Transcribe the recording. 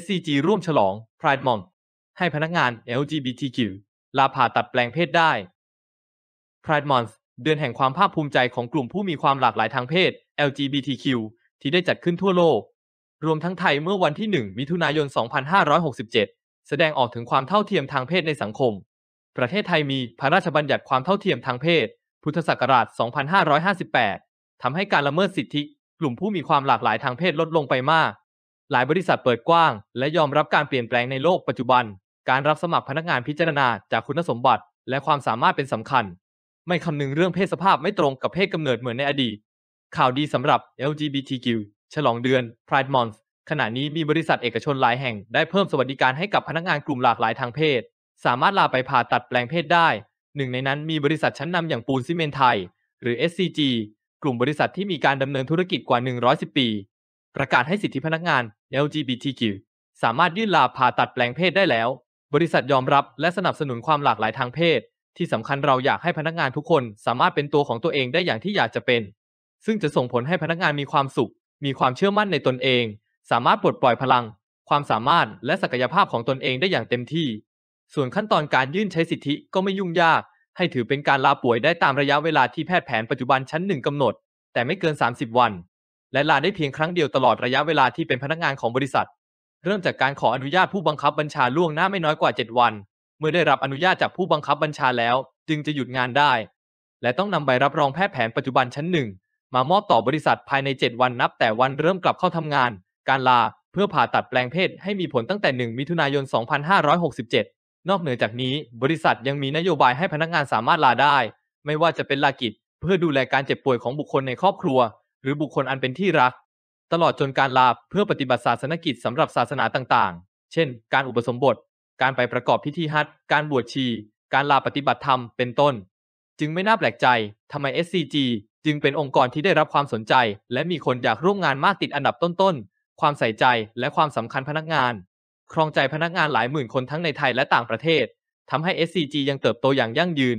SCG ร่วมฉลอง Pride Month ให้พนักงาน LGBTQ ลาผ่าตัดแปลงเพศได้ Pride Month เดือนแห่งความภาคภูมิใจของกลุ่มผู้มีความหลากหลายทางเพศ LGBTQ ที่ได้จัดขึ้นทั่วโลก รวมทั้งไทยเมื่อวันที่ 1มิถุนายน 2567 แสดงออกถึงความเท่าเทียมทางเพศในสังคม ประเทศไทยมีพระราชบัญญัติความเท่าเทียมทางเพศ พุทธศักราช 2558ทำให้การละเมิดสิทธิกลุ่มผู้มีความหลากหลายทางเพศลดลงไปมากหลายบริษัทเปิดกว้าง และยอมรับการเปลี่ยนแปลงในโลกปัจจุบัน การรับสมัครพนักงานพิจารณาจากคุณสมบัติ และความสามารถเป็นสำคัญ ไม่คำนึงเรื่องเพศสภาพไม่ตรงกับเพศกำเนิดเหมือนในอดีต ข่าวดีสำหรับ LGBTQ ฉลองเดือน Pride Month ขณะนี้มีบริษัทเอกชนหลายแห่งได้เพิ่มสวัสดิการให้กับพนักงานกลุ่มหลากหลายทางเพศ สามารถลาไปผ่าตัดแปลงเพศได้ หนึ่ง ในนั้นมีบริษัทชั้นนำอย่างปูนซีเมนไทย หรือ SCG กลุ่มบริษัทที่มีการดำเนินธุรกิจกว่า 110 ปีประกาศให้สิทธิพนักงาน LGBTQ สามารถยื่นลาผ่าตัดแปลงเพศได้แล้ว บริษัทยอมรับและสนับสนุนความหลากหลายทางเพศ ที่สำคัญเราอยากให้พนักงานทุกคนสามารถเป็นตัวของตัวเองได้อย่างที่อยากจะเป็น ซึ่งจะส่งผลให้พนักงานมีความสุข มีความเชื่อมั่นในตนเอง สามารถปลดปล่อยพลัง ความสามารถและศักยภาพของตนเองได้อย่างเต็มที่ ส่วนขั้นตอนการยื่นใช้สิทธิก็ไม่ยุ่งยาก ให้ถือเป็นการลาป่วยได้ตามระยะเวลาที่แพทย์แผนปัจจุบันชั้นหนึ่งกำหนด แต่ไม่เกิน 30 วันและลาได้เพียงครั้งเดียวตลอดระยะเวลาที่เป็นพนักงานของบริษัท เริ่มจากการขออนุญาตผู้บังคับบัญชาล่วงหน้าไม่น้อยกว่า 7 วัน เมื่อได้รับอนุญาตจากผู้บังคับบัญชาแล้ว จึงจะหยุดงานได้ และต้องนำใบรับรองแพทย์แผนปัจจุบันชั้นหนึ่ง มามอบต่อบริษัทภายใน 7 วันนับ แต่วันเริ่มกลับเข้าทำงาน การลาเพื่อผ่าตัดแปลงเพศ ให้มีผลตั้งแต่ 1 มิถุนายน 2567 นอกเหนือจากนี้ บริษัทยังมีนโยบายให้พนักงานสามารถลาได้ ไม่ว่าจะเป็นลากิจ เพื่อดูแลการเจ็บป่วยของบุคคลในครอบครัวหรือบุคคลอันเป็นที่รัก ตลอดจนการลาเพื่อปฏิบัติศาสนกิจสำหรับศาสนาต่างๆ เช่น การอุปสมบท การไปประกอบพิธีฮัทการบวชชี การลาปฏิบัติธรรมเป็นต้น จึงไม่น่าแปลกใจ ทำไม SCG จึงเป็นองค์กรที่ได้รับความสนใจ และมีคนอยากร่วมงานมากติดอันดับต้นๆ ความใส่ใจและความสำคัญพนักงาน ครองใจพนักงานหลายหมื่นคนทั้งในไทยและต่างประเทศทำให้ SCG ยังเติบโตอย่างยั่งยืน